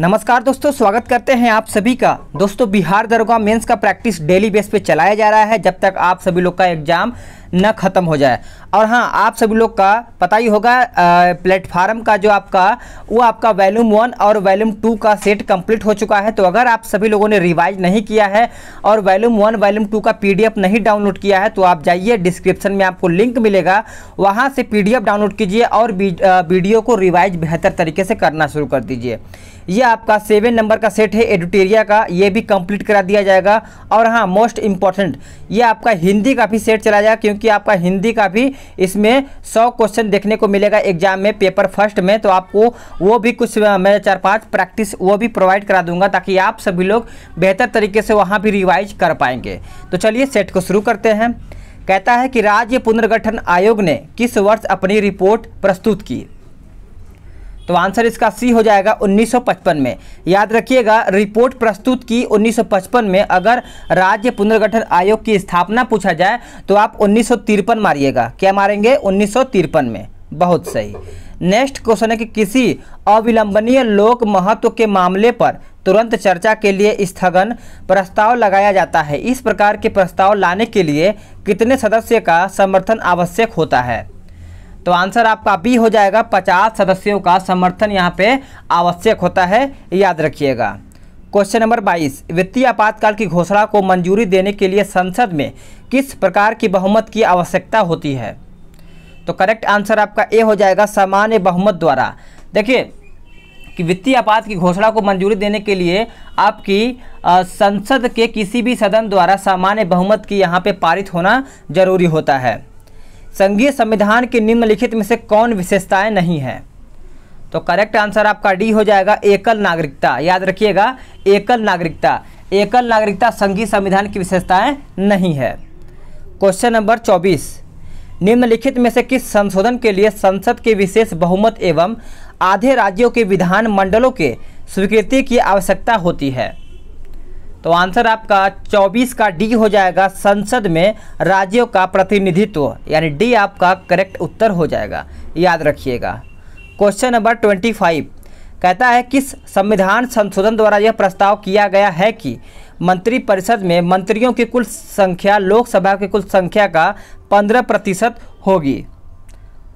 नमस्कार दोस्तों स्वागत करते हैं आप सभी का दोस्तों बिहार दरोगा मेंस का प्रैक्टिस डेली बेस पे चलाया जा रहा है जब तक आप सभी लोग का एग्ज़ाम न ख़त्म हो जाए और हाँ आप सभी लोग का पता ही होगा प्लेटफार्म का जो आपका वो आपका वैल्यूम वन और वैल्यूम टू का सेट कंप्लीट हो चुका है तो अगर आप सभी लोगों ने रिवाइज नहीं किया है और वैल्यूम वन वैल्यूम टू का पीडीएफ नहीं डाउनलोड किया है तो आप जाइए डिस्क्रिप्शन में आपको लिंक मिलेगा वहाँ से पी डाउनलोड कीजिए और वीडियो को रिवाइज बेहतर तरीके से करना शुरू कर दीजिए ये आपका सेवन नंबर का सेट है एडिटेरिया का ये भी कंप्लीट करा दिया जाएगा और हाँ मोस्ट इम्पॉर्टेंट ये आपका हिंदी का भी सेट चला जाएगा क्योंकि आपका हिंदी का भी इसमें सौ क्वेश्चन देखने को मिलेगा एग्जाम में पेपर फर्स्ट में तो आपको वो भी कुछ मैं चार पाँच प्रैक्टिस वो भी प्रोवाइड करा दूंगा ताकि आप सभी लोग बेहतर तरीके से वहाँ भी रिवाइज कर पाएंगे तो चलिए सेट को शुरू करते हैं कहता है कि राज्य पुनर्गठन आयोग ने किस वर्ष अपनी रिपोर्ट प्रस्तुत की तो आंसर इसका सी हो जाएगा 1955 में याद रखिएगा रिपोर्ट प्रस्तुत की 1955 में अगर राज्य पुनर्गठन आयोग की स्थापना पूछा जाए तो आप उन्नीस मारिएगा क्या मारेंगे उन्नीस में बहुत सही नेक्स्ट क्वेश्चन है कि किसी अविलंबनीय लोक महत्व के मामले पर तुरंत चर्चा के लिए स्थगन प्रस्ताव लगाया जाता है इस प्रकार के प्रस्ताव लाने के लिए कितने सदस्य का समर्थन आवश्यक होता है तो आंसर आपका बी हो जाएगा पचास सदस्यों का समर्थन यहाँ पे आवश्यक होता है याद रखिएगा क्वेश्चन नंबर 22 वित्तीय आपातकाल की घोषणा को मंजूरी देने के लिए संसद में किस प्रकार की बहुमत की आवश्यकता होती है तो करेक्ट आंसर आपका ए हो जाएगा सामान्य बहुमत द्वारा देखिए कि वित्तीय आपात की घोषणा को मंजूरी देने के लिए आपकी संसद के किसी भी सदन द्वारा सामान्य बहुमत की यहाँ पे पारित होना जरूरी होता है संघीय संविधान की निम्नलिखित में से कौन विशेषताएं नहीं है तो करेक्ट आंसर आपका डी हो जाएगा एकल नागरिकता याद रखिएगा एकल नागरिकता एकल नागरिकता संघीय संविधान की विशेषताएं नहीं है क्वेश्चन नंबर चौबीस निम्नलिखित में से किस संशोधन के लिए संसद के विशेष बहुमत एवं आधे राज्यों के विधान मंडलों के स्वीकृति की आवश्यकता होती है तो आंसर आपका 24 का डी हो जाएगा संसद में राज्यों का प्रतिनिधित्व यानी डी आपका करेक्ट उत्तर हो जाएगा याद रखिएगा क्वेश्चन नंबर 25 कहता है किस संविधान संशोधन द्वारा यह प्रस्ताव किया गया है कि मंत्रिपरिषद में मंत्रियों की कुल संख्या लोकसभा की कुल संख्या का पंद्रह प्रतिशत होगी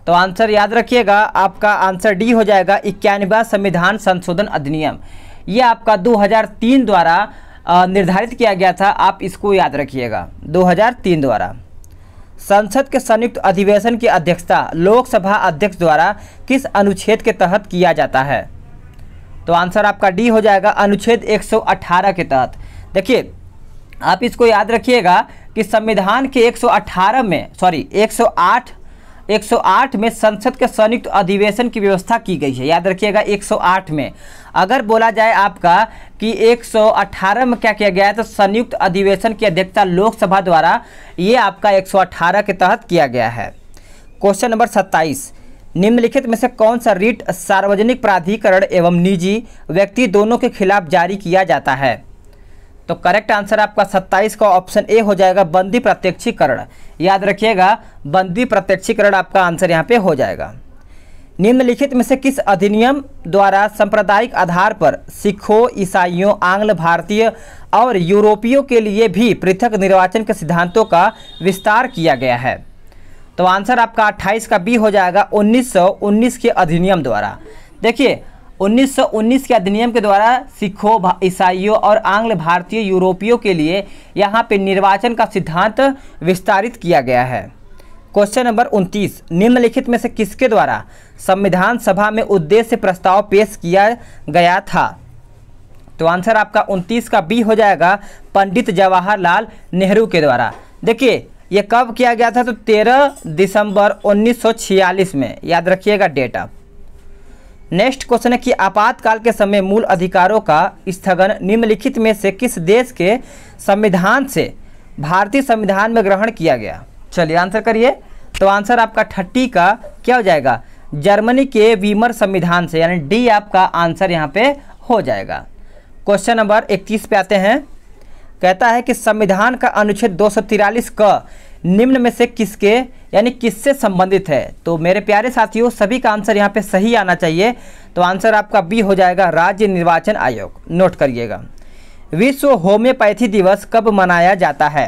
तो आंसर याद रखिएगा आपका आंसर डी हो जाएगा इक्यानवा संविधान संशोधन अधिनियम यह आपका 2003 द्वारा निर्धारित किया गया था आप इसको याद रखिएगा 2003 द्वारा संसद के संयुक्त अधिवेशन की अध्यक्षता लोकसभा अध्यक्ष द्वारा किस अनुच्छेद के तहत किया जाता है तो आंसर आपका डी हो जाएगा अनुच्छेद 118 के तहत देखिए आप इसको याद रखिएगा कि संविधान के 118 में सॉरी 108 108 में संसद के संयुक्त अधिवेशन की व्यवस्था की गई है याद रखिएगा 108 में अगर बोला जाए आपका कि 118 में क्या किया गया है तो संयुक्त अधिवेशन की अध्यक्षता लोकसभा द्वारा ये आपका 118 के तहत किया गया है क्वेश्चन नंबर 27 निम्नलिखित में से कौन सा रीट सार्वजनिक प्राधिकरण एवं निजी व्यक्ति दोनों के खिलाफ जारी किया जाता है तो करेक्ट आंसर आपका 27 का ऑप्शन ए हो जाएगा बंदी प्रत्यक्षीकरण याद रखिएगा बंदी प्रत्यक्षीकरण आपका आंसर यहाँ पे हो जाएगा निम्नलिखित में से किस अधिनियम द्वारा सांप्रदायिक आधार पर सिखों ईसाइयों आंग्ल भारतीय और यूरोपियों के लिए भी पृथक निर्वाचन के सिद्धांतों का विस्तार किया गया है तो आंसर आपका 28 का बी हो जाएगा 1919 के अधिनियम द्वारा देखिए 1919 के अधिनियम के द्वारा सिखों ईसाइयों और आंग्ल भारतीय यूरोपियों के लिए यहाँ पे निर्वाचन का सिद्धांत विस्तारित किया गया है क्वेश्चन नंबर 29 निम्नलिखित में से किसके द्वारा संविधान सभा में उद्देश्य प्रस्ताव पेश किया गया था तो आंसर आपका 29 का बी हो जाएगा पंडित जवाहरलाल नेहरू के द्वारा देखिए यह कब किया गया था तो 13 दिसंबर 1946 में याद रखिएगा डेट ऑफ नेक्स्ट क्वेश्चन है कि आपातकाल के समय मूल अधिकारों का स्थगन निम्नलिखित में से किस देश के संविधान से भारतीय संविधान में ग्रहण किया गया चलिए आंसर करिए तो आंसर आपका थर्टी का क्या हो जाएगा जर्मनी के वीमर संविधान से यानी डी आपका आंसर यहाँ पे हो जाएगा क्वेश्चन नंबर इकतीस पे आते हैं कहता है कि संविधान का अनुच्छेद दो क निम्न में से किसके यानी किससे संबंधित है तो मेरे प्यारे साथियों सभी का आंसर यहाँ पे सही आना चाहिए तो आंसर आपका बी हो जाएगा राज्य निर्वाचन आयोग नोट करिएगा विश्व होम्योपैथी दिवस कब मनाया जाता है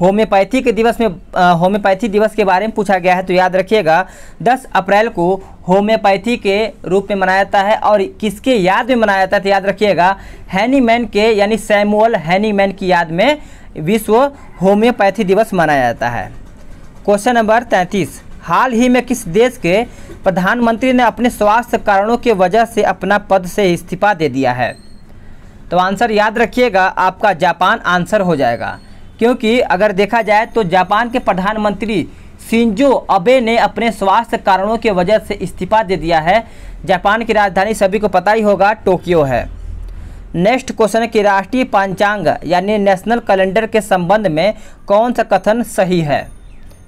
होम्योपैथी के दिवस में होम्योपैथी दिवस के बारे में पूछा गया है तो याद रखिएगा 10 अप्रैल को होम्योपैथी के रूप में मनाया जाता है और किसके याद में मनाया जाता है तो याद रखिएगा हैनीमैन के यानी सैमुअल हैनीमैन की याद में विश्व होम्योपैथी दिवस मनाया जाता है क्वेश्चन नंबर तैंतीस हाल ही में किस देश के प्रधानमंत्री ने अपने स्वास्थ्य कारणों की वजह से अपना पद से इस्तीफा दे दिया है तो आंसर याद रखिएगा आपका जापान आंसर हो जाएगा क्योंकि अगर देखा जाए तो जापान के प्रधानमंत्री सिंजो अबे ने अपने स्वास्थ्य कारणों की वजह से इस्तीफा दे दिया है जापान की राजधानी सभी को पता ही होगा टोक्यो है नेक्स्ट क्वेश्चन है कि राष्ट्रीय पंचांग यानी नेशनल कैलेंडर के संबंध में कौन सा कथन सही है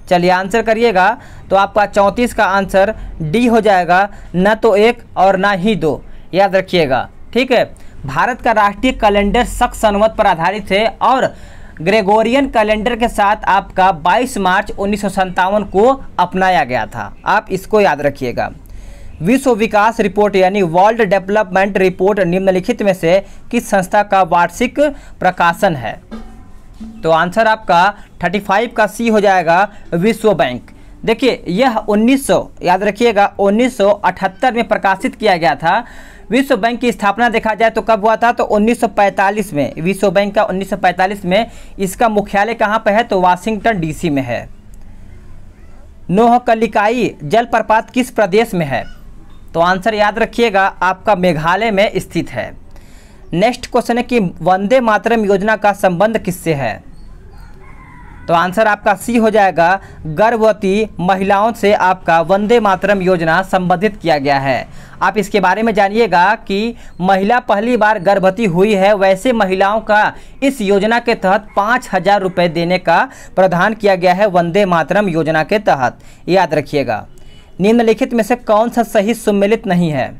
चलिए आंसर करिएगा तो आपका चौंतीस का आंसर डी हो जाएगा न तो एक और ना ही दो याद रखिएगा ठीक है भारत का राष्ट्रीय कैलेंडर सख्त सनमत पर आधारित है और ग्रेगोरियन कैलेंडर के साथ आपका 22 मार्च उन्नीस को अपनाया गया था आप इसको याद रखिएगा विश्व विकास रिपोर्ट यानी वर्ल्ड डेवलपमेंट रिपोर्ट निम्नलिखित में से किस संस्था का वार्षिक प्रकाशन है तो आंसर आपका 35 का सी हो जाएगा विश्व बैंक देखिए यह 1900 याद रखिएगा 1978 में प्रकाशित किया गया था विश्व बैंक की स्थापना देखा जाए तो कब हुआ था तो 1945 में विश्व बैंक का 1945 में इसका मुख्यालय कहाँ पर है तो वाशिंगटन डीसी में है नोहकलिकाई जलप्रपात किस प्रदेश में है तो आंसर याद रखिएगा आपका मेघालय में स्थित है नेक्स्ट क्वेश्चन है कि वंदे मातरम योजना का संबंध किससे है तो आंसर आपका सी हो जाएगा गर्भवती महिलाओं से आपका वंदे मातरम योजना संबंधित किया गया है आप इसके बारे में जानिएगा कि महिला पहली बार गर्भवती हुई है वैसे महिलाओं का इस योजना के तहत पाँच हज़ार रुपये देने का प्रावधान किया गया है वंदे मातरम योजना के तहत याद रखिएगा निम्नलिखित में से कौन सा सही सम्मिलित नहीं है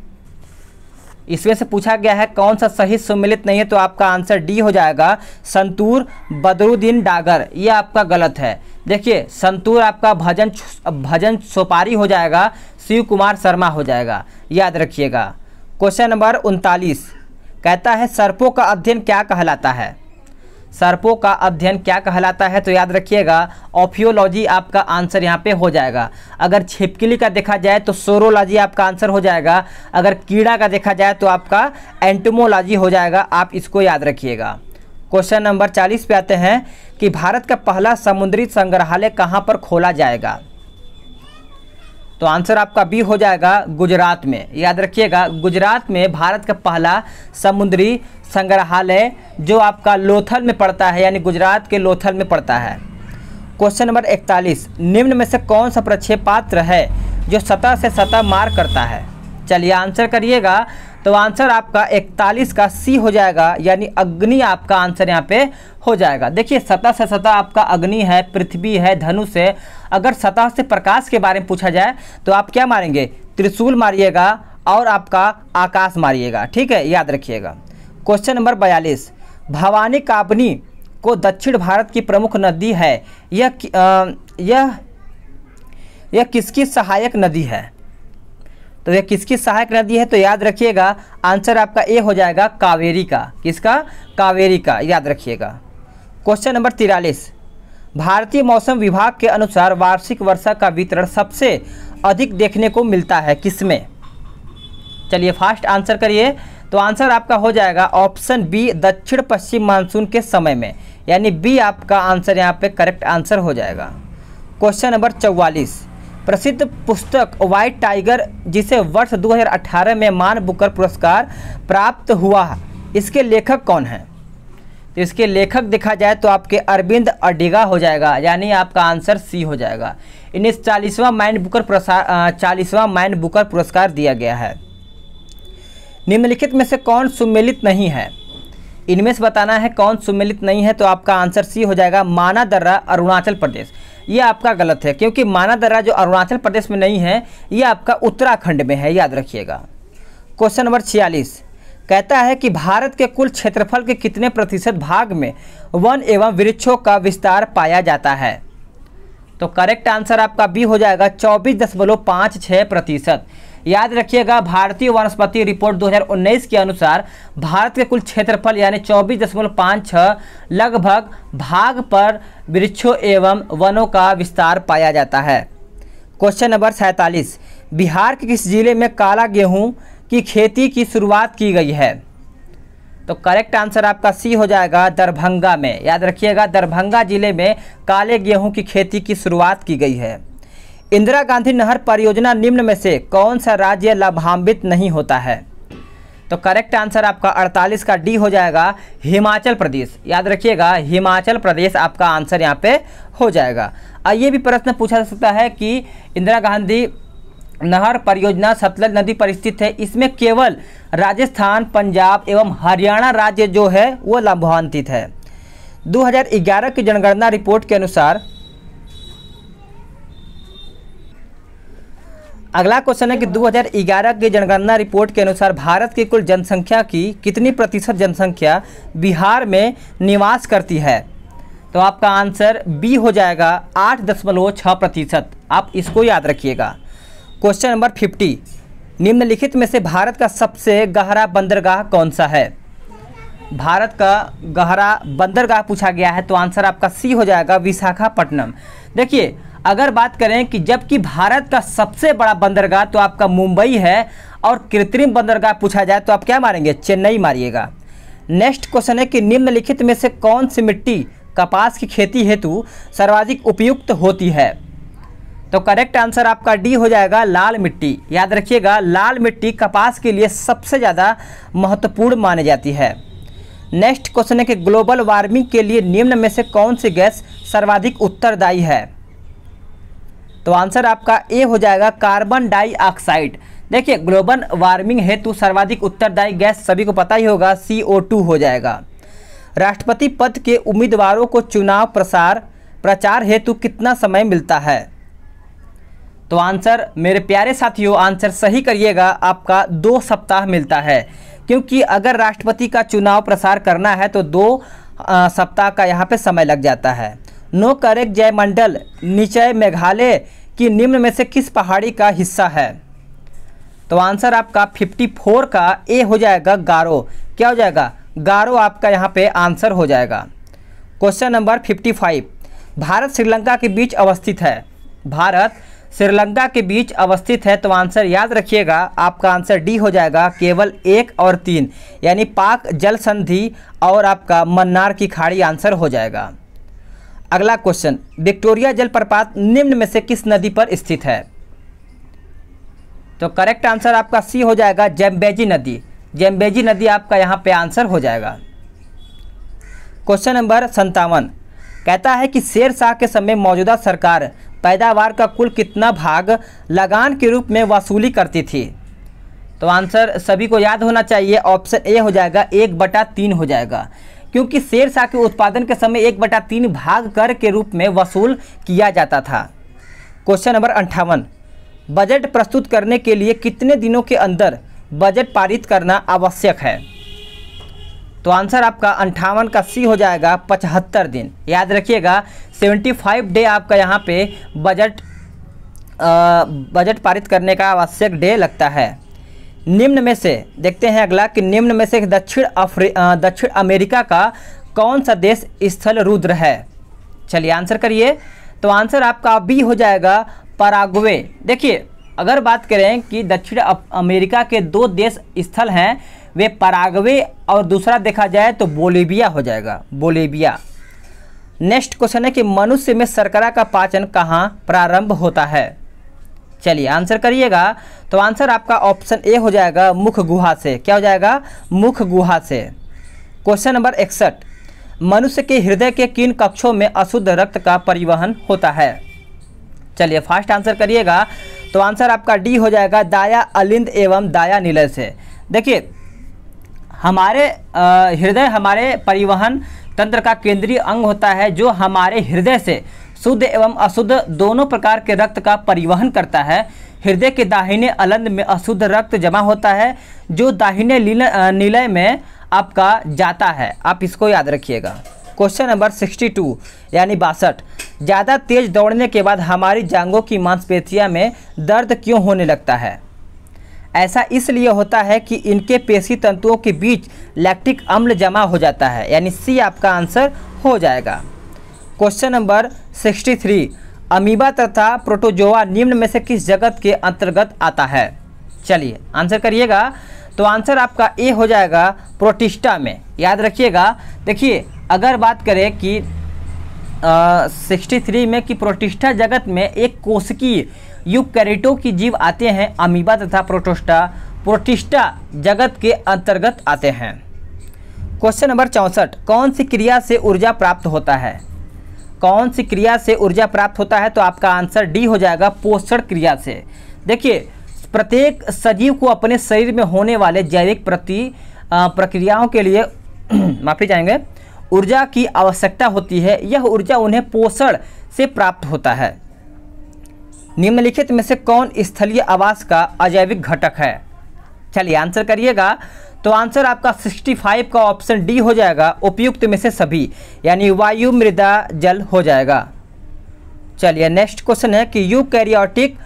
इसमें से पूछा गया है कौन सा सही सम्मिलित नहीं है तो आपका आंसर डी हो जाएगा संतूर बदरुद्दीन डागर ये आपका गलत है देखिए संतूर आपका भजन भजन सोपारी हो जाएगा शिव कुमार शर्मा हो जाएगा याद रखिएगा क्वेश्चन नंबर उनतालीस कहता है सर्पों का अध्ययन क्या कहलाता है सर्पों का अध्ययन क्या कहलाता है तो याद रखिएगा ऑफियोलॉजी आपका आंसर यहाँ पे हो जाएगा अगर छिपकली का देखा जाए तो सोरोलॉजी आपका आंसर हो जाएगा अगर कीड़ा का देखा जाए तो आपका एंटोमोलॉजी हो जाएगा आप इसको याद रखिएगा क्वेश्चन नंबर चालीस पे आते हैं कि भारत का पहला समुद्री संग्रहालय कहाँ पर खोला जाएगा तो आंसर आपका बी हो जाएगा गुजरात में याद रखिएगा गुजरात में भारत का पहला समुद्री संग्रहालय जो आपका लोथल में पड़ता है यानी गुजरात के लोथल में पड़ता है क्वेश्चन नंबर 41 निम्न में से कौन सा प्रक्षेपात्र है जो सतह से सतह मार करता है चलिए आंसर करिएगा तो आंसर आपका 41 का सी हो जाएगा यानी अग्नि आपका आंसर यहाँ पे हो जाएगा देखिए सतह से सतह आपका अग्नि है पृथ्वी है धनुष है अगर सतह से प्रकाश के बारे में पूछा जाए तो आप क्या मारेंगे त्रिशूल मारिएगा और आपका आकाश मारिएगा ठीक है याद रखिएगा क्वेश्चन नंबर बयालीस भवानी कापनी को दक्षिण भारत की प्रमुख नदी है यह यह यह किसकी सहायक नदी है तो यह किसकी सहायक नदी है तो याद रखिएगा आंसर आपका ए हो जाएगा कावेरी का किसका कावेरी का याद रखिएगा क्वेश्चन नंबर तिरालीस भारतीय मौसम विभाग के अनुसार वार्षिक वर्षा का वितरण सबसे अधिक देखने को मिलता है किसमें चलिए फास्ट आंसर करिए तो आंसर आपका हो जाएगा ऑप्शन बी दक्षिण पश्चिम मानसून के समय में यानी बी आपका आंसर यहाँ पे करेक्ट आंसर हो जाएगा क्वेश्चन नंबर चौवालीस प्रसिद्ध पुस्तक वाइट टाइगर जिसे वर्ष 2018 में मान बुकर पुरस्कार प्राप्त हुआ इसके लेखक कौन हैं तो इसके लेखक देखा जाए तो आपके अरविंद अडिगा हो जाएगा यानी आपका आंसर सी हो जाएगा इन्हें चालीसवां माइंड बुकर पुरस्कार चालीसवां माइंड बुकर पुरस्कार दिया गया है निम्नलिखित में से कौन सुमिलित नहीं है इनमें से बताना है कौन सुमिलित नहीं है तो आपका आंसर सी हो जाएगा माना दर्रा अरुणाचल प्रदेश ये आपका गलत है क्योंकि माना दर्रा जो अरुणाचल प्रदेश में नहीं है ये आपका उत्तराखंड में है याद रखिएगा क्वेश्चन नंबर छियालीस कहता है कि भारत के कुल क्षेत्रफल के कितने प्रतिशत भाग में वन एवं वृक्षों का विस्तार पाया जाता है तो करेक्ट आंसर आपका बी हो जाएगा चौबीस दशमलव पाँच छः प्रतिशत याद रखिएगा भारतीय वनस्पति रिपोर्ट 2019 के अनुसार भारत के कुल क्षेत्रफल यानी चौबीस दशमलव पाँच छः लगभग भाग पर वृक्षों एवं वनों का विस्तार पाया जाता है क्वेश्चन नंबर सैंतालीस बिहार के किस जिले में काला गेहूँ की खेती की शुरुआत की गई है तो करेक्ट आंसर आपका सी हो जाएगा दरभंगा में याद रखिएगा दरभंगा जिले में काले गेहूं की खेती की शुरुआत की गई है इंदिरा गांधी नहर परियोजना निम्न में से कौन सा राज्य लाभान्वित नहीं होता है तो करेक्ट आंसर आपका 48 का डी हो जाएगा हिमाचल प्रदेश याद रखिएगा हिमाचल प्रदेश आपका आंसर यहाँ पे हो जाएगा और ये भी प्रश्न पूछा जा सकता है कि इंदिरा गांधी नहर परियोजना सतलज नदी पर स्थित है इसमें केवल राजस्थान पंजाब एवं हरियाणा राज्य जो है वो लाभान्वित है 2011 की जनगणना रिपोर्ट के अनुसार अगला क्वेश्चन है कि 2011 की जनगणना रिपोर्ट के अनुसार भारत की कुल जनसंख्या की कितनी प्रतिशत जनसंख्या बिहार में निवास करती है तो आपका आंसर बी हो जाएगा आठ दशमलव छः प्रतिशत आप इसको याद रखिएगा क्वेश्चन नंबर फिफ्टी निम्नलिखित में से भारत का सबसे गहरा बंदरगाह कौन सा है भारत का गहरा बंदरगाह पूछा गया है तो आंसर आपका सी हो जाएगा विशाखापट्टनम देखिए अगर बात करें कि जबकि भारत का सबसे बड़ा बंदरगाह तो आपका मुंबई है और कृत्रिम बंदरगाह पूछा जाए तो आप क्या मारेंगे चेन्नई मारिएगा नेक्स्ट क्वेश्चन है कि निम्नलिखित में से कौन सी मिट्टी कपास की खेती हेतु सर्वाधिक उपयुक्त होती है तो करेक्ट आंसर आपका डी हो जाएगा लाल मिट्टी याद रखिएगा लाल मिट्टी कपास के लिए सबसे ज़्यादा महत्वपूर्ण मानी जाती है नेक्स्ट क्वेश्चन है कि ग्लोबल वार्मिंग के लिए निम्न में से कौन सी गैस सर्वाधिक उत्तरदायी है तो आंसर आपका ए हो जाएगा कार्बन डाइऑक्साइड देखिए ग्लोबल वार्मिंग हेतु सर्वाधिक उत्तरदायी गैस सभी को पता ही होगा सी हो जाएगा राष्ट्रपति पद के उम्मीदवारों को चुनाव प्रसार प्रचार हेतु कितना समय मिलता है तो आंसर मेरे प्यारे साथियों आंसर सही करिएगा आपका दो सप्ताह मिलता है क्योंकि अगर राष्ट्रपति का चुनाव प्रसार करना है तो दो सप्ताह का यहाँ पे समय लग जाता है नो करेक जयमंडल निचय मेघालय की निम्न में से किस पहाड़ी का हिस्सा है तो आंसर आपका 54 का ए हो जाएगा गारो क्या हो जाएगा गारो आपका यहाँ पे आंसर हो जाएगा क्वेश्चन नंबर 55 भारत श्रीलंका के बीच अवस्थित है भारत श्रीलंका के बीच अवस्थित है तो आंसर याद रखिएगा आपका आंसर डी हो जाएगा केवल एक और तीन यानी पाक जल संधि और आपका मन्नार की खाड़ी आंसर हो जाएगा अगला क्वेश्चन विक्टोरिया जलप्रपात निम्न में से किस नदी पर स्थित है तो करेक्ट आंसर आपका सी हो जाएगा जैम्बेजी नदी जैम्बेजी नदी आपका यहाँ पे आंसर हो जाएगा क्वेश्चन नंबर संतावन कहता है कि शेर शाह के समय मौजूदा सरकार पैदावार का कुल कितना भाग लगान के रूप में वसूली करती थी तो आंसर सभी को याद होना चाहिए ऑप्शन ए हो जाएगा एक बटा तीन हो जाएगा क्योंकि शेरशाह के उत्पादन के समय एक बटा तीन भाग कर के रूप में वसूल किया जाता था क्वेश्चन नंबर अंठावन बजट प्रस्तुत करने के लिए कितने दिनों के अंदर बजट पारित करना आवश्यक है तो आंसर आपका अंठावन का सी हो जाएगा पचहत्तर दिन याद रखिएगा 75 डे आपका यहाँ पे बजट बजट पारित करने का आवश्यक डे लगता है निम्न में से देखते हैं अगला कि निम्न में से दक्षिण अफ्री दक्षिण अमेरिका का कौन सा देश स्थल रुद्र है चलिए आंसर करिए तो आंसर आपका बी हो जाएगा पराग्वे देखिए अगर बात करें कि दक्षिण अमेरिका के दो देश स्थल हैं वे पराग्वे और दूसरा देखा जाए तो बोलीबिया हो जाएगा बोलीबिया नेक्स्ट क्वेश्चन है कि मनुष्य में शर्करा का पाचन कहाँ प्रारंभ होता है चलिए आंसर करिएगा तो आंसर आपका ऑप्शन ए हो जाएगा मुख गुहा से क्या हो जाएगा मुख गुहा से क्वेश्चन नंबर इकसठ मनुष्य के हृदय के किन कक्षों में अशुद्ध रक्त का परिवहन होता है चलिए फास्ट आंसर करिएगा तो आंसर आपका डी हो जाएगा दाया अलिंद एवं दाया नीलय से देखिए हमारे हृदय हमारे परिवहन तंत्र का केंद्रीय अंग होता है जो हमारे हृदय से शुद्ध एवं अशुद्ध दोनों प्रकार के रक्त का परिवहन करता है हृदय के दाहिने अलंद में अशुद्ध रक्त जमा होता है जो दाहिने निलय में आपका जाता है आप इसको याद रखिएगा क्वेश्चन नंबर 62 यानी बासठ ज़्यादा तेज दौड़ने के बाद हमारी जांगों की मांसपेशियाँ में दर्द क्यों होने लगता है ऐसा इसलिए होता है कि इनके पेशी तंतुओं के बीच लैक्टिक अम्ल जमा हो जाता है यानी सी आपका आंसर हो जाएगा क्वेश्चन नंबर 63 अमीबा तथा प्रोटोजोआ निम्न में से किस जगत के अंतर्गत आता है चलिए आंसर करिएगा तो आंसर आपका ए हो जाएगा प्रोटिस्टा में याद रखिएगा देखिए अगर बात करें कि सिक्सटी थ्री में कि प्रोटिस्टा जगत में एक युग यूकैरिटो की जीव आते हैं अमीबा तथा प्रोटोस्टा प्रोटिस्टा जगत के अंतर्गत आते हैं क्वेश्चन नंबर चौंसठ कौन सी क्रिया से ऊर्जा प्राप्त होता है कौन सी क्रिया से ऊर्जा प्राप्त होता है तो आपका आंसर डी हो जाएगा पोषण क्रिया से देखिए प्रत्येक सजीव को अपने शरीर में होने वाले जैविक प्रति प्रक्रियाओं के लिए माफी जाएंगे ऊर्जा की आवश्यकता होती है यह ऊर्जा उन्हें पोषण से प्राप्त होता है निम्नलिखित में से कौन स्थलीय आवास का अजैविक घटक है चलिए आंसर करिएगा तो आंसर आपका 65 का ऑप्शन डी हो जाएगा उपयुक्त में से सभी यानी वायु मृदा जल हो जाएगा चलिए नेक्स्ट क्वेश्चन है कि यूकैरियोटिक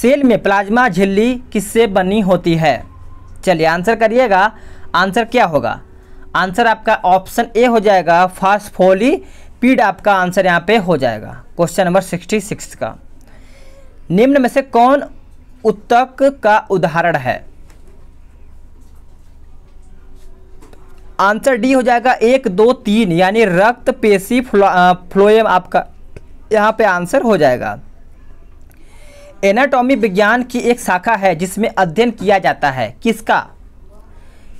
सेल में प्लाज्मा झिल्ली किससे बनी होती है चलिए आंसर करिएगा आंसर क्या होगा आंसर आपका ऑप्शन ए हो जाएगा पीड आपका आंसर यहाँ पे हो जाएगा क्वेश्चन नंबर सिक्सटी सिक्स का निम्न में से कौन उत्तक का उदाहरण है आंसर डी हो जाएगा एक दो तीन यानी रक्त पेशी फ्लोएम आपका यहाँ पे आंसर हो जाएगा एनाटॉमी विज्ञान की एक शाखा है जिसमें अध्ययन किया जाता है किसका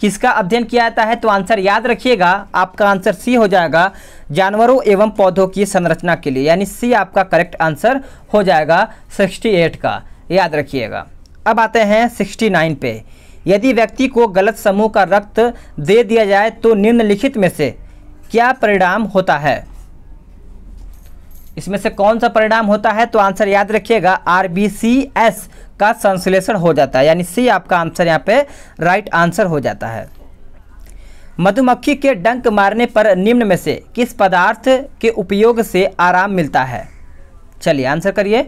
किसका अध्ययन किया जाता है तो आंसर याद रखिएगा आपका आंसर सी हो जाएगा जानवरों एवं पौधों की संरचना के लिए यानी सी आपका करेक्ट आंसर हो जाएगा 68 का याद रखिएगा अब आते हैं 69 पे यदि व्यक्ति को गलत समूह का रक्त दे दिया जाए तो निम्नलिखित में से क्या परिणाम होता है इसमें से कौन सा परिणाम होता है तो आंसर याद रखिएगा आर बी सी एस का संश्लेषण हो जाता है यानी सी आपका आंसर यहाँ पे राइट आंसर हो जाता है मधुमक्खी के डंक मारने पर निम्न में से किस पदार्थ के उपयोग से आराम मिलता है चलिए आंसर करिए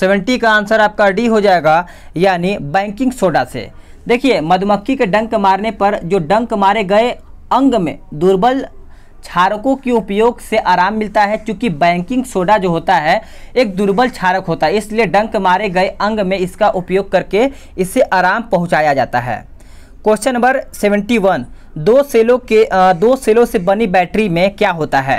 सेवेंटी का आंसर आपका डी हो जाएगा यानी बैंकिंग सोडा से देखिए मधुमक्खी के डंक मारने पर जो डंक मारे गए अंग में दुर्बल क्षारकों के उपयोग से आराम मिलता है क्योंकि बैंकिंग सोडा जो होता है एक दुर्बल क्षारक होता है इसलिए डंक मारे गए अंग में इसका उपयोग करके इससे आराम पहुंचाया जाता है क्वेश्चन नंबर सेवेंटी वन दो सेलों के दो सेलों से बनी बैटरी में क्या होता है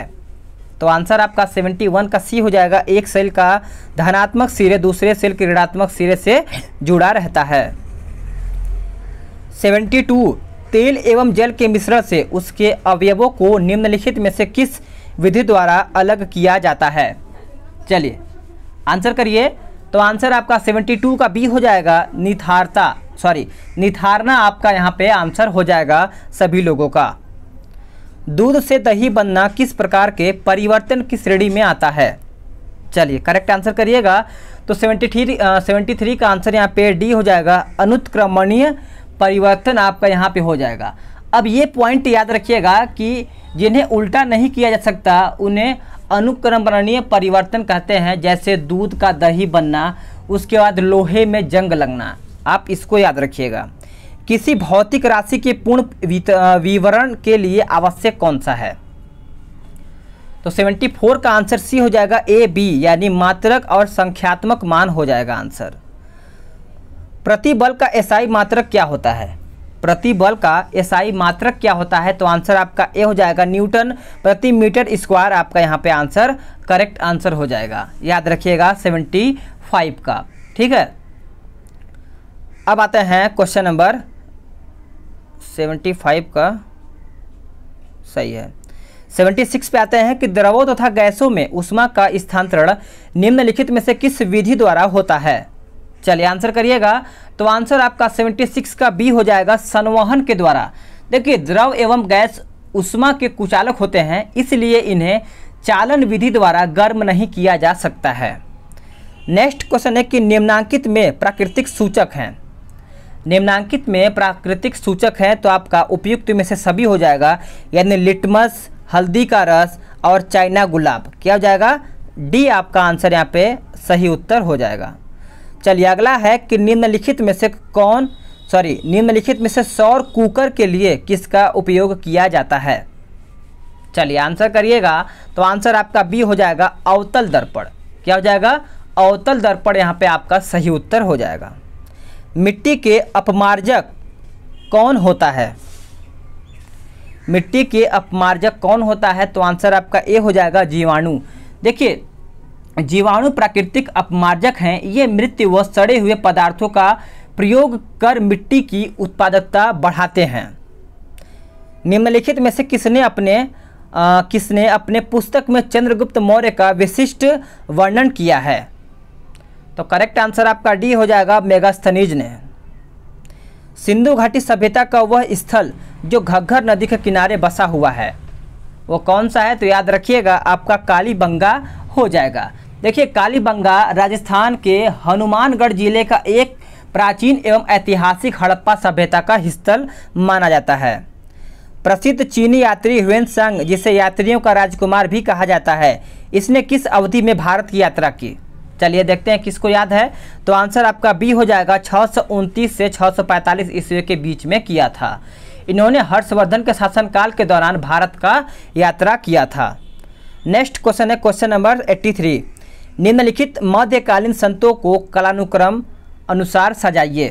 तो आंसर आपका 71 का सी हो जाएगा एक सेल का धनात्मक सिरे दूसरे सेल के ऋणात्मक सिरे से जुड़ा रहता है सेवेंटी टू तेल एवं जल के मिश्रण से उसके अवयवों को निम्नलिखित में से किस विधि द्वारा अलग किया जाता है चलिए आंसर करिए तो आंसर आपका 72 का बी हो जाएगा निथारता सॉरी निथारना आपका यहाँ पे आंसर हो जाएगा सभी लोगों का दूध से दही बनना किस प्रकार के परिवर्तन की श्रेणी में आता है चलिए करेक्ट आंसर करिएगा तो सेवेंटी थ्री सेवेंटी थ्री का आंसर यहाँ पे डी हो जाएगा अनुत्क्रमणीय परिवर्तन आपका यहाँ पे हो जाएगा अब ये पॉइंट याद रखिएगा कि जिन्हें उल्टा नहीं किया जा सकता उन्हें अनुक्रमणीय परिवर्तन कहते हैं जैसे दूध का दही बनना उसके बाद लोहे में जंग लगना आप इसको याद रखिएगा किसी भौतिक राशि के पूर्ण विवरण के लिए आवश्यक कौन सा है तो 74 का आंसर सी हो जाएगा ए बी यानी मात्रक और संख्यात्मक मान हो जाएगा आंसर प्रति बल का एसआई मात्रक क्या होता है प्रति बल का एसआई मात्रक क्या होता है तो आंसर आपका ए हो जाएगा न्यूटन प्रति मीटर स्क्वायर आपका यहाँ पे आंसर करेक्ट आंसर हो जाएगा याद रखिएगा 75 का ठीक है अब आते हैं क्वेश्चन नंबर 75 का सही है 76 पे आते हैं कि द्रवों तथा तो गैसों में उष्मा का स्थानांतरण निम्नलिखित में से किस विधि द्वारा होता है चलिए आंसर करिएगा तो आंसर आपका 76 का बी हो जाएगा संवहन के द्वारा देखिए द्रव एवं गैस उष्मा के कुचालक होते हैं इसलिए इन्हें चालन विधि द्वारा गर्म नहीं किया जा सकता है नेक्स्ट क्वेश्चन है कि निम्नांकित में प्राकृतिक सूचक हैं निम्नांकित में प्राकृतिक सूचक हैं तो आपका उपयुक्त में से सभी हो जाएगा यानी लिटमस हल्दी का रस और चाइना गुलाब क्या हो जाएगा डी आपका आंसर यहाँ पे सही उत्तर हो जाएगा चलिए अगला है कि निम्नलिखित में से कौन सॉरी निम्नलिखित में से सौर कुकर के लिए किसका उपयोग किया जाता है चलिए आंसर करिएगा तो आंसर आपका बी हो जाएगा अवतल दर्पण क्या हो जाएगा अवतल दर्पण यहाँ पे आपका सही उत्तर हो जाएगा मिट्टी के अपमार्जक कौन होता है मिट्टी के अपमार्जक कौन होता है तो आंसर आपका ए हो जाएगा जीवाणु देखिए जीवाणु प्राकृतिक अपमार्जक हैं ये मृत्यु व सड़े हुए पदार्थों का प्रयोग कर मिट्टी की उत्पादकता बढ़ाते हैं निम्नलिखित में से किसने अपने आ, किसने अपने पुस्तक में चंद्रगुप्त मौर्य का विशिष्ट वर्णन किया है तो करेक्ट आंसर आपका डी हो जाएगा मेगास्थनीज ने सिंधु घाटी सभ्यता का वह स्थल जो घग्घर नदी के किनारे बसा हुआ है वो कौन सा है तो याद रखिएगा आपका काली बंगा हो जाएगा देखिए कालीबंगा राजस्थान के हनुमानगढ़ जिले का एक प्राचीन एवं ऐतिहासिक हड़प्पा सभ्यता का स्थल माना जाता है प्रसिद्ध चीनी यात्री ह्वेन संग जिसे यात्रियों का राजकुमार भी कहा जाता है इसने किस अवधि में भारत की यात्रा की चलिए देखते हैं किसको याद है तो आंसर आपका बी हो जाएगा छः से छः ईस्वी के बीच में किया था इन्होंने हर्षवर्धन के शासनकाल के दौरान भारत का यात्रा किया था नेक्स्ट क्वेश्चन है क्वेश्चन नंबर 83 निम्नलिखित मध्यकालीन संतों को कलानुक्रम अनुसार सजाइए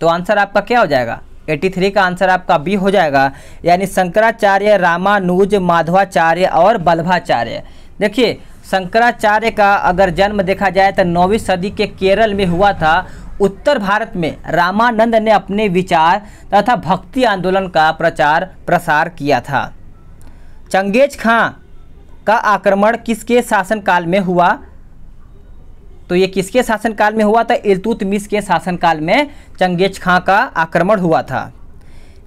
तो आंसर आपका क्या हो जाएगा 83 का आंसर आपका बी हो जाएगा यानी शंकराचार्य रामानुज माधवाचार्य और बल्भाचार्य देखिए शंकराचार्य का अगर जन्म देखा जाए तो नौवीं सदी के केरल में हुआ था उत्तर भारत में रामानंद ने अपने विचार तथा भक्ति आंदोलन का प्रचार प्रसार किया था चंगेज खां का आक्रमण किसके शासनकाल में हुआ तो ये किसके शासनकाल में हुआ था इलतुतमिस के शासनकाल में चंगेज खां का आक्रमण हुआ था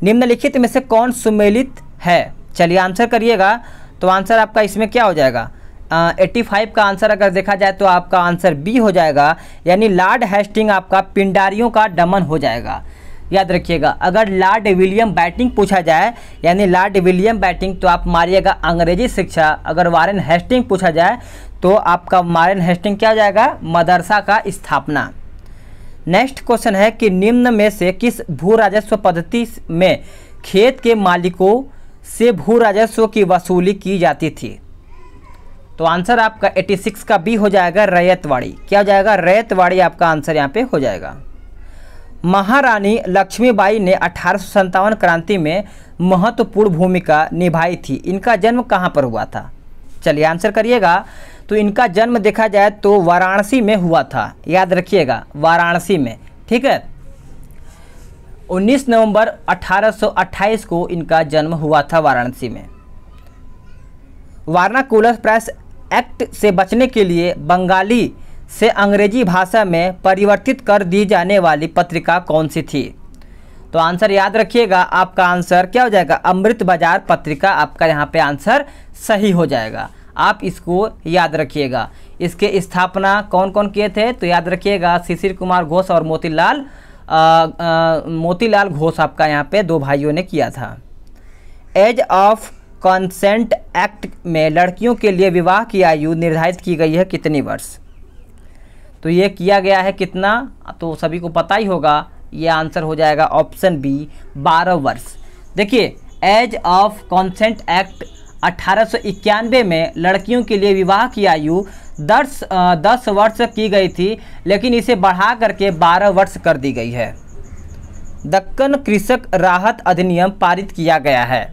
निम्नलिखित में से कौन सुमेलित है चलिए आंसर करिएगा तो आंसर आपका इसमें क्या हो जाएगा एट्टी फाइव का आंसर अगर देखा जाए तो आपका आंसर बी हो जाएगा यानी लार्ड हेस्टिंग आपका पिंडारियों का दमन हो जाएगा याद रखिएगा अगर लॉर्ड विलियम बैटिंग पूछा जाए यानी लॉर्ड विलियम बैटिंग तो आप मारिएगा अंग्रेजी शिक्षा अगर वारेन हेस्टिंग पूछा जाए तो आपका वारेन हेस्टिंग क्या हो जाएगा मदरसा का स्थापना नेक्स्ट क्वेश्चन है कि निम्न में से किस भू राजस्व पद्धति में खेत के मालिकों से भू राजस्व की वसूली की जाती थी तो आंसर आपका 86 का बी हो जाएगा रैयतवाड़ी क्या हो जाएगा रैयतवाड़ी आपका आंसर यहाँ पे हो जाएगा महारानी लक्ष्मीबाई ने अठारह क्रांति में महत्वपूर्ण भूमिका निभाई थी इनका जन्म कहाँ पर हुआ था चलिए आंसर करिएगा तो इनका जन्म देखा जाए तो वाराणसी में हुआ था याद रखिएगा वाराणसी में ठीक है 19 नवंबर 1828 को इनका जन्म हुआ था वाराणसी में वार्नाकुलर प्रेस एक्ट से बचने के लिए बंगाली से अंग्रेजी भाषा में परिवर्तित कर दी जाने वाली पत्रिका कौन सी थी तो आंसर याद रखिएगा आपका आंसर क्या हो जाएगा अमृत बाजार पत्रिका आपका यहाँ पे आंसर सही हो जाएगा आप इसको याद रखिएगा इसके स्थापना कौन कौन किए थे तो याद रखिएगा शिशिर कुमार घोष और मोतीलाल मोतीलाल घोष आपका यहाँ पे दो भाइयों ने किया था एज ऑफ कंसेंट एक्ट में लड़कियों के लिए विवाह की आयु निर्धारित की गई है कितनी वर्ष तो ये किया गया है कितना तो सभी को पता ही होगा ये आंसर हो जाएगा ऑप्शन बी बारह वर्ष देखिए एज ऑफ कॉन्सेंट एक्ट अठारह में लड़कियों के लिए विवाह की आयु दस दस वर्ष की गई थी लेकिन इसे बढ़ा करके बारह वर्ष कर दी गई है दक्कन कृषक राहत अधिनियम पारित किया गया है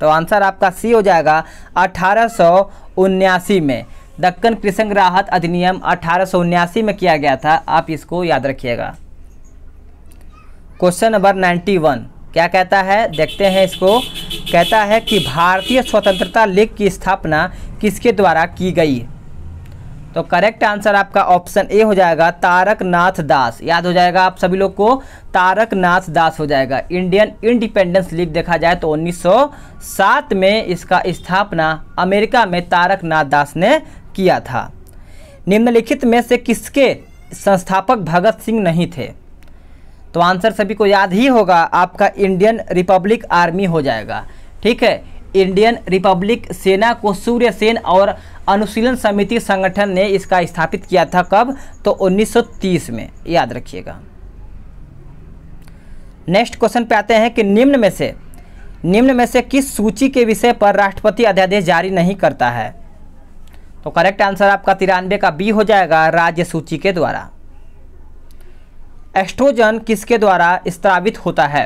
तो आंसर आपका सी हो जाएगा अठारह में दक्कन कृषंग राहत अधिनियम अठारह में किया गया था आप इसको याद रखिएगा क्वेश्चन नंबर 91 क्या कहता है देखते हैं इसको कहता है कि भारतीय स्वतंत्रता लीग की स्थापना किसके द्वारा की गई तो करेक्ट आंसर आपका ऑप्शन ए हो जाएगा तारक नाथ दास याद हो जाएगा आप सभी लोग को तारक नाथ दास हो जाएगा इंडियन इंडिपेंडेंस लीग देखा जाए तो 1907 में इसका स्थापना अमेरिका में तारक नाथ दास ने किया था निम्नलिखित में से किसके संस्थापक भगत सिंह नहीं थे तो आंसर सभी को याद ही होगा आपका इंडियन रिपब्लिक आर्मी हो जाएगा ठीक है इंडियन रिपब्लिक सेना को सूर्य सेन और अनुशीलन समिति संगठन ने इसका स्थापित किया था कब तो 1930 में याद रखिएगा नेक्स्ट क्वेश्चन पे आते हैं कि निम्न में से निम्न में से किस सूची के विषय पर राष्ट्रपति अध्यादेश जारी नहीं करता है तो करेक्ट आंसर आपका तिरानवे का बी हो जाएगा राज्य सूची के द्वारा एस्ट्रोजन किसके द्वारा स्त्रावित होता है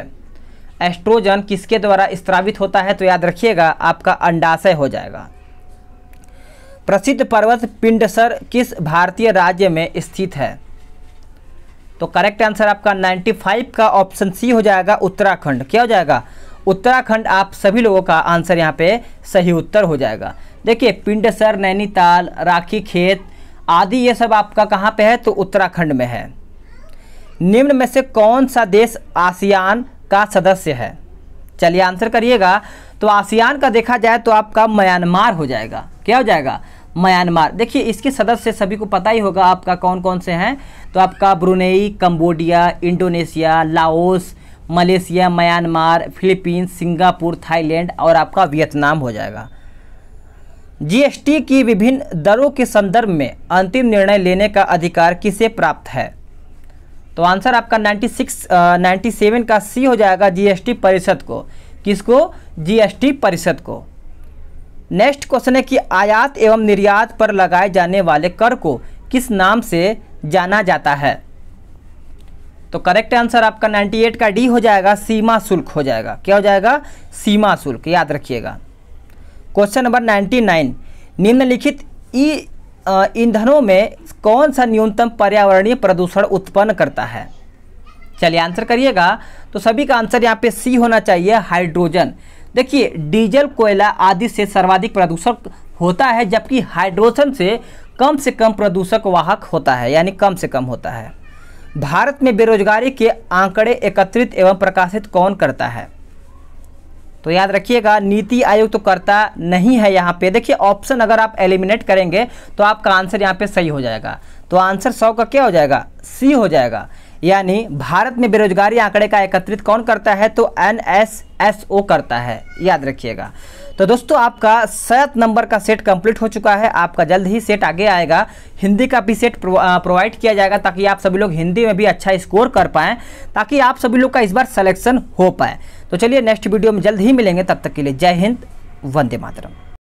एस्ट्रोजन किसके द्वारा स्त्रावित होता है तो याद रखिएगा आपका अंडाशय हो जाएगा प्रसिद्ध पर्वत पिंडसर किस भारतीय राज्य में स्थित है तो करेक्ट आंसर आपका 95 का ऑप्शन सी हो जाएगा उत्तराखंड क्या हो जाएगा उत्तराखंड आप सभी लोगों का आंसर यहाँ पे सही उत्तर हो जाएगा देखिए पिंडसर नैनीताल राखी खेत आदि ये सब आपका कहाँ पे है तो उत्तराखंड में है निम्न में से कौन सा देश आसियान का सदस्य है चलिए आंसर करिएगा तो आसियान का देखा जाए तो आपका म्यांमार हो जाएगा क्या हो जाएगा म्यांमार देखिए इसके सदस्य सभी को पता ही होगा आपका कौन कौन से हैं तो आपका Brunei Cambodia Indonesia Laos Malaysia Myanmar Philippines Singapore Thailand और आपका वियतनाम हो जाएगा जीएसटी की विभिन्न दरों के संदर्भ में अंतिम निर्णय लेने का अधिकार किसे प्राप्त है तो आंसर आपका 96 97 का सी हो जाएगा जीएसटी परिषद को किसको जीएसटी परिषद को नेक्स्ट क्वेश्चन है कि आयात एवं निर्यात पर लगाए जाने वाले कर को किस नाम से जाना जाता है तो करेक्ट आंसर आपका 98 का डी हो जाएगा सीमा शुल्क हो जाएगा क्या हो जाएगा सीमा शुल्क याद रखिएगा क्वेश्चन नंबर 99 निम्नलिखित ई ईंधनों में कौन सा न्यूनतम पर्यावरणीय प्रदूषण उत्पन्न करता है चलिए आंसर करिएगा तो सभी का आंसर यहाँ पे सी होना चाहिए हाइड्रोजन देखिए डीजल कोयला आदि से सर्वाधिक प्रदूषण होता है जबकि हाइड्रोजन से कम से कम प्रदूषक वाहक होता है यानी कम से कम होता है भारत में बेरोजगारी के आंकड़े एकत्रित एवं प्रकाशित कौन करता है तो याद रखिएगा नीति आयोग तो करता नहीं है यहाँ पे देखिए ऑप्शन अगर आप एलिमिनेट करेंगे तो आपका आंसर यहाँ पे सही हो जाएगा तो आंसर सौ का क्या हो जाएगा सी हो जाएगा यानी भारत में बेरोजगारी आंकड़े का एकत्रित कौन करता है तो एन एस एस ओ करता है याद रखिएगा तो दोस्तों आपका सत नंबर का सेट कंप्लीट हो चुका है आपका जल्द ही सेट आगे आएगा हिंदी का भी सेट प्रोवाइड किया जाएगा ताकि आप सभी लोग हिंदी में भी अच्छा स्कोर कर पाएँ ताकि आप सभी लोग का इस बार सलेक्शन हो पाए तो चलिए नेक्स्ट वीडियो में जल्द ही मिलेंगे तब तक के लिए जय हिंद वंदे मातरम